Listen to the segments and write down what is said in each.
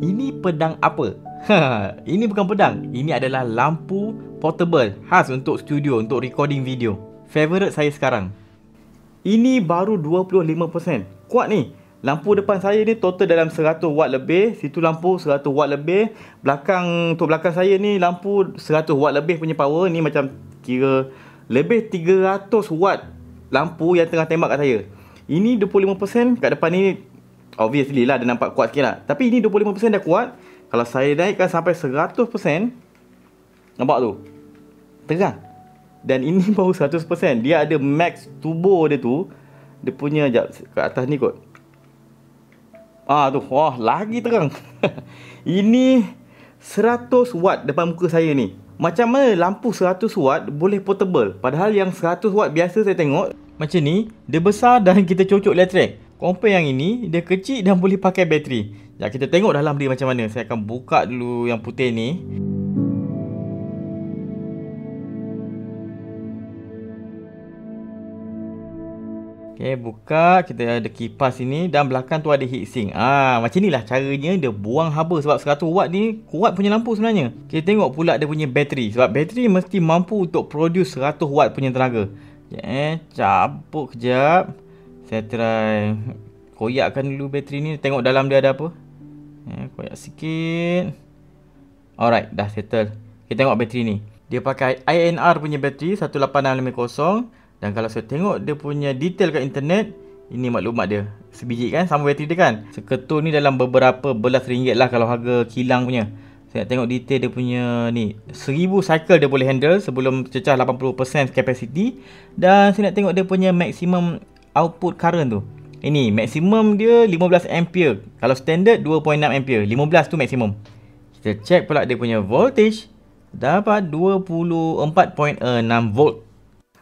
Ini pedang apa? ini bukan pedang. Ini adalah lampu portable khas untuk studio, untuk recording video. Favorite saya sekarang. Ini baru 25%. Kuat ni. Lampu depan saya ni total dalam 100 watt lebih. Situ lampu 100 watt lebih. Belakang, tu belakang saya ni lampu 100 watt lebih punya power. Ni macam kira lebih 300 watt lampu yang tengah tembak kat saya. Ini 25% kat depan ni Obviously lah dia nampak kuat sikit lah Tapi ini 25% dah kuat Kalau saya naikkan sampai 100% Nampak tu? Tegang Dan ini baru 100% Dia ada max tubuh dia tu Dia punya jap, kat atas ni kot Ah tu, wah lagi terang Ini 100 watt depan muka saya ni Macam mana lampu 100 watt boleh portable Padahal yang 100 watt biasa saya tengok Macam ni, dia besar dan kita cucuk elektrik Compare yang ini, dia kecil dan boleh pakai bateri. Sekejap ya, kita tengok dalam dia macam mana. Saya akan buka dulu yang putih ni. Okay, buka. Kita ada kipas ini dan belakang tu ada heat sink. Ah, macam inilah caranya dia buang haba sebab 100 watt ni kuat punya lampu sebenarnya. Kita tengok pula dia punya bateri. Sebab bateri mesti mampu untuk produce 100 watt punya tenaga. Sekejap eh, cabut kejap. Saya try Koyakkan dulu bateri ni Tengok dalam dia ada apa eh, Koyak sikit Alright dah settle Kita tengok bateri ni Dia pakai INR punya bateri 18650 Dan kalau saya tengok dia punya detail kat internet Ini maklumat dia Sebiji kan sama bateri dia kan Seketul ni dalam beberapa belas ringgit lah Kalau harga kilang punya saya tengok detail dia punya ni 1000 cycle dia boleh handle sebelum cecah 80% capacity Dan saya nak tengok dia punya maximum output current tu ini maksimum dia 15 ampere kalau standard 2.6 ampere 15 tu maksimum kita check pula dia punya voltage dapat 24.6 volt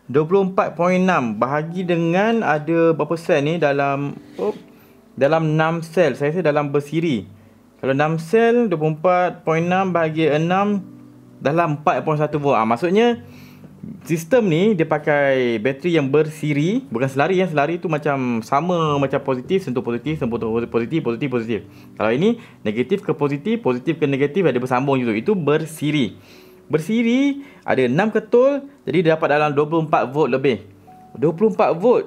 24.6 bahagi dengan ada berapa sel ni dalam op, dalam 6 sel saya rasa dalam bersiri kalau 6 sel 24.6 bahagi 6 dalam 4.1 volt ha, maksudnya Sistem ni dia pakai bateri yang bersiri, bukan selari yang eh. selari tu macam sama macam positif sentuh positif sentuh positif positif positif. Kalau ini negatif ke positif, positif ke negatif ada bersambung gitu. Itu bersiri. Bersiri ada 6 ketul jadi dia dapat dalam 24 volt lebih. 24 volt.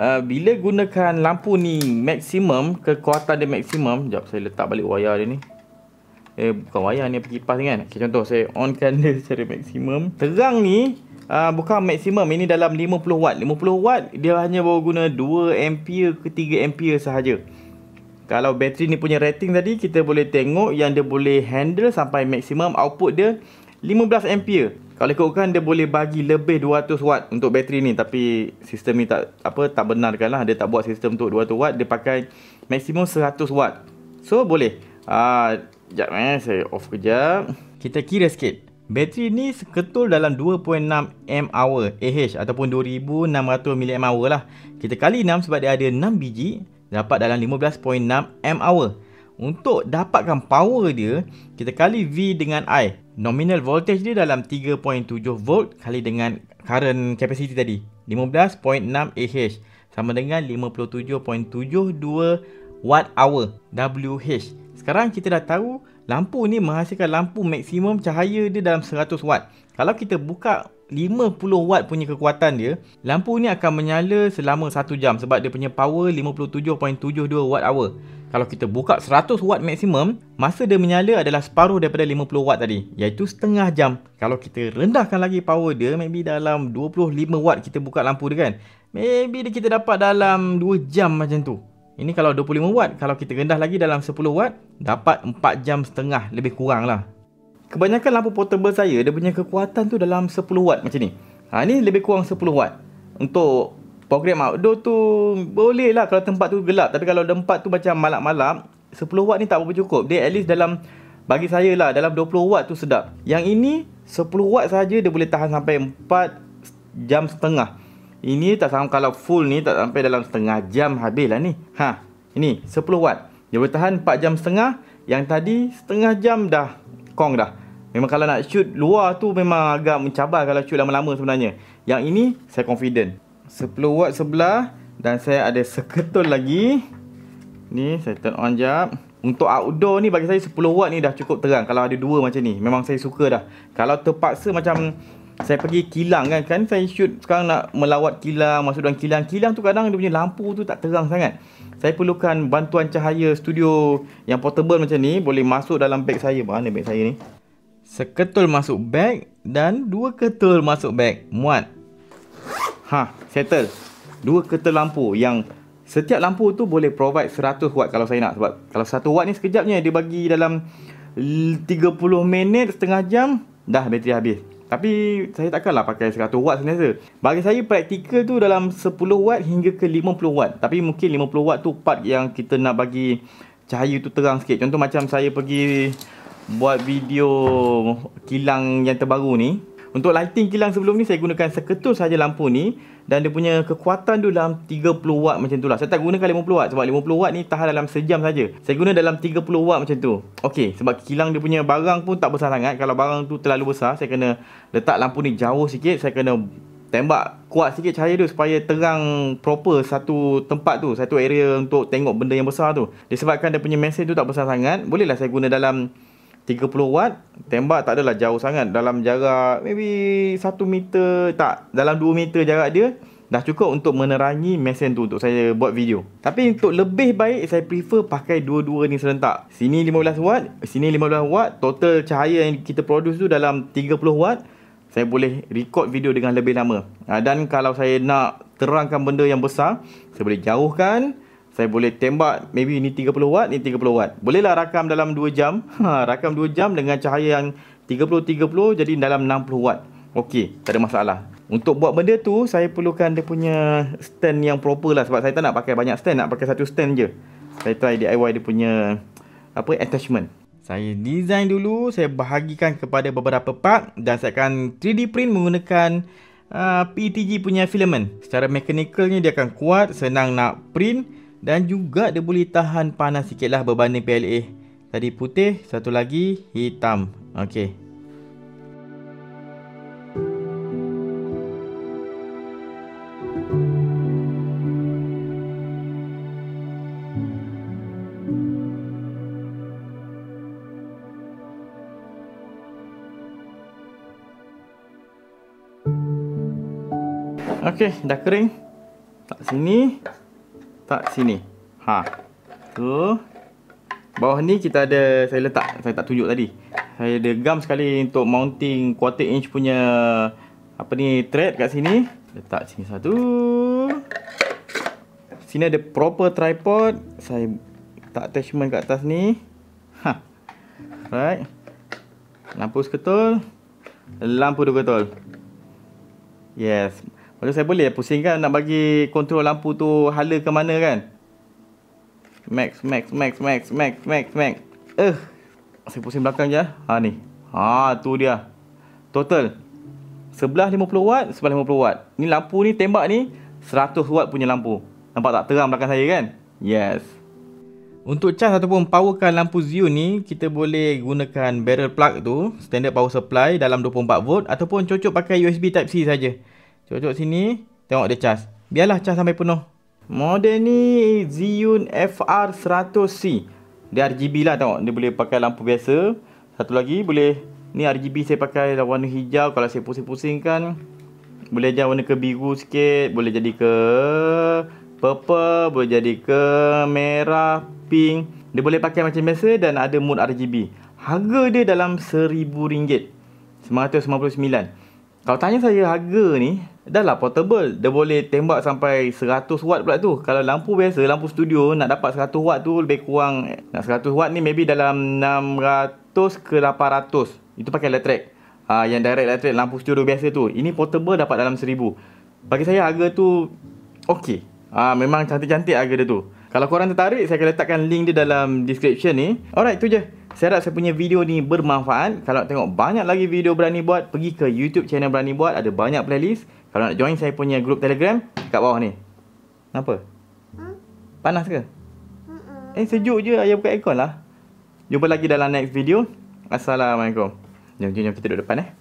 Uh, bila gunakan lampu ni maksimum kekuatan dia maksimum. Jap saya letak balik wayar dia ni. Eh bukan wayar ni kipas ni kan. Okay, contoh saya onkan dia secara maksimum. Terang ni uh, bukan maksimum ini dalam 50 watt 50 watt dia hanya baru guna 2 ampere ke 3 ampere sahaja kalau bateri ni punya rating tadi kita boleh tengok yang dia boleh handle sampai maksimum output dia 15 ampere kalau ikutkan dia boleh bagi lebih 200 watt untuk bateri ni tapi sistem ni tak apa tak benarkan lah dia tak buat sistem untuk 200 watt dia pakai maksimum 100 watt so boleh uh, ah, sekejap eh saya off kejap kita kira sikit Bateri ni seketul dalam 2.6 mAh AH ataupun 2600 mAh lah. Kita kali 6 sebab dia ada 6 biji dapat dalam 15.6 mAh. Untuk dapatkan power dia, kita kali V dengan I. Nominal voltage dia dalam 3.7 volt kali dengan current capacity tadi. 15.6 AH sama dengan 57.72 watt hour WH. Sekarang kita dah tahu lampu ni menghasilkan lampu maksimum cahaya dia dalam 100 watt. Kalau kita buka 50 watt punya kekuatan dia, lampu ni akan menyala selama 1 jam sebab dia punya power 57.72 watt hour. Kalau kita buka 100 watt maksimum, masa dia menyala adalah separuh daripada 50 watt tadi, iaitu setengah jam. Kalau kita rendahkan lagi power dia, maybe dalam 25 watt kita buka lampu dia kan. Maybe kita dapat dalam 2 jam macam tu. Ini kalau 25 watt, kalau kita rendah lagi dalam 10 watt, dapat 4 jam setengah lebih kurang lah. Kebanyakan lampu portable saya, dia punya kekuatan tu dalam 10 watt macam ni. Ha, ni lebih kurang 10 watt. Untuk program outdoor tu, boleh lah kalau tempat tu gelap. Tapi kalau tempat tu macam malam-malam, 10 watt ni tak berapa cukup. Dia at least dalam, bagi saya lah, dalam 20 watt tu sedap. Yang ini, 10 watt saja dia boleh tahan sampai 4 jam setengah. Ini tak sama kalau full ni tak sampai dalam setengah jam habislah ni. Ha, ini 10 watt. Dia bertahan tahan 4 jam setengah. Yang tadi setengah jam dah kong dah. Memang kalau nak shoot luar tu memang agak mencabar kalau shoot lama-lama sebenarnya. Yang ini saya confident. 10 watt sebelah dan saya ada seketul lagi. Ni saya turn on jap. Untuk outdoor ni bagi saya 10 watt ni dah cukup terang. Kalau ada dua macam ni memang saya suka dah. Kalau terpaksa macam saya pergi kilang kan kan saya shoot sekarang nak melawat kilang masuk dalam kilang kilang tu kadang dia punya lampu tu tak terang sangat saya perlukan bantuan cahaya studio yang portable macam ni boleh masuk dalam beg saya mana beg saya ni seketul masuk beg dan dua ketul masuk beg muat ha settle dua ketul lampu yang setiap lampu tu boleh provide 100 watt kalau saya nak sebab kalau satu watt ni sekejapnya dia bagi dalam 30 minit setengah jam dah bateri habis tapi saya takkanlah pakai 100 watt sentiasa. Bagi saya praktikal tu dalam 10 watt hingga ke 50 watt. Tapi mungkin 50 watt tu part yang kita nak bagi cahaya tu terang sikit. Contoh macam saya pergi buat video kilang yang terbaru ni. Untuk lighting kilang sebelum ni saya gunakan seketul saja lampu ni dan dia punya kekuatan tu dalam 30 watt macam tu lah. Saya tak gunakan 50 watt sebab 50 watt ni tahan dalam sejam saja. Saya guna dalam 30 watt macam tu. Okey, sebab kilang dia punya barang pun tak besar sangat. Kalau barang tu terlalu besar, saya kena letak lampu ni jauh sikit. Saya kena tembak kuat sikit cahaya tu supaya terang proper satu tempat tu, satu area untuk tengok benda yang besar tu. Disebabkan dia punya mesin tu tak besar sangat, bolehlah saya guna dalam 30 watt Tembak tak adalah jauh sangat Dalam jarak Maybe 1 meter Tak Dalam 2 meter jarak dia Dah cukup untuk menerangi mesin tu Untuk saya buat video Tapi untuk lebih baik Saya prefer pakai dua-dua ni serentak Sini 15 watt Sini 15 watt Total cahaya yang kita produce tu Dalam 30 watt Saya boleh record video dengan lebih lama ah, Dan kalau saya nak Terangkan benda yang besar Saya boleh jauhkan saya boleh tembak maybe ni 30 watt, ni 30 watt. Bolehlah rakam dalam 2 jam. Ha, rakam 2 jam dengan cahaya yang 30-30 jadi dalam 60 watt. Okey, tak ada masalah. Untuk buat benda tu, saya perlukan dia punya stand yang proper lah. Sebab saya tak nak pakai banyak stand, nak pakai satu stand je. Saya try DIY dia punya apa attachment. Saya design dulu, saya bahagikan kepada beberapa part dan saya akan 3D print menggunakan uh, PETG punya filament. Secara mekanikalnya dia akan kuat, senang nak print dan juga dia boleh tahan panas sikit lah berbanding PLA tadi putih satu lagi hitam okey Okey, dah kering. Tak sini letak sini. Ha. Tu. Bawah ni kita ada saya letak saya tak tunjuk tadi. Saya ada gam sekali untuk mounting quarter inch punya apa ni thread kat sini. Letak sini satu. Sini ada proper tripod. Saya tak attachment kat atas ni. Ha. Right. Lampu seketul. Lampu dua ketul. Yes. Kalau saya boleh pusing kan nak bagi kontrol lampu tu hala ke mana kan? Max, max, max, max, max, max, max. Eh. Saya pusing belakang je ah. Ha ni. Ha tu dia. Total sebelah 50 watt, sebelah 50 watt. Ni lampu ni tembak ni 100 watt punya lampu. Nampak tak terang belakang saya kan? Yes. Untuk charge ataupun powerkan lampu zio ni, kita boleh gunakan barrel plug tu, standard power supply dalam 24 volt ataupun cocok pakai USB type C saja. Cucuk sini. Tengok dia cas. Biarlah cas sampai penuh. Model ni Zhiyun FR100C. Dia RGB lah tengok. Dia boleh pakai lampu biasa. Satu lagi boleh. Ni RGB saya pakai warna hijau. Kalau saya pusing-pusing kan. Boleh jadi warna ke biru sikit. Boleh jadi ke purple. Boleh jadi ke merah, pink. Dia boleh pakai macam biasa dan ada mood RGB. Harga dia dalam RM1,000. RM999. Kalau tanya saya harga ni dah lah portable. Dia boleh tembak sampai 100 watt pula tu. Kalau lampu biasa, lampu studio nak dapat 100 watt tu lebih kurang. Nak 100 watt ni maybe dalam 600 ke 800. Itu pakai electric. Ha, ah, yang direct electric, lampu studio biasa tu. Ini portable dapat dalam 1000. Bagi saya harga tu okey. Ha, memang cantik-cantik harga dia tu. Kalau korang tertarik, saya akan letakkan link dia dalam description ni. Alright, tu je. Saya harap saya punya video ni bermanfaat. Kalau nak tengok banyak lagi video Berani Buat, pergi ke YouTube channel Berani Buat. Ada banyak playlist. Kalau nak join saya punya grup Telegram dekat bawah ni. Kenapa? Hmm? Panas ke? Hmm. Eh sejuk je ayah buka aircon lah. Jumpa lagi dalam next video. Assalamualaikum. Jom jom, jom kita duduk depan eh.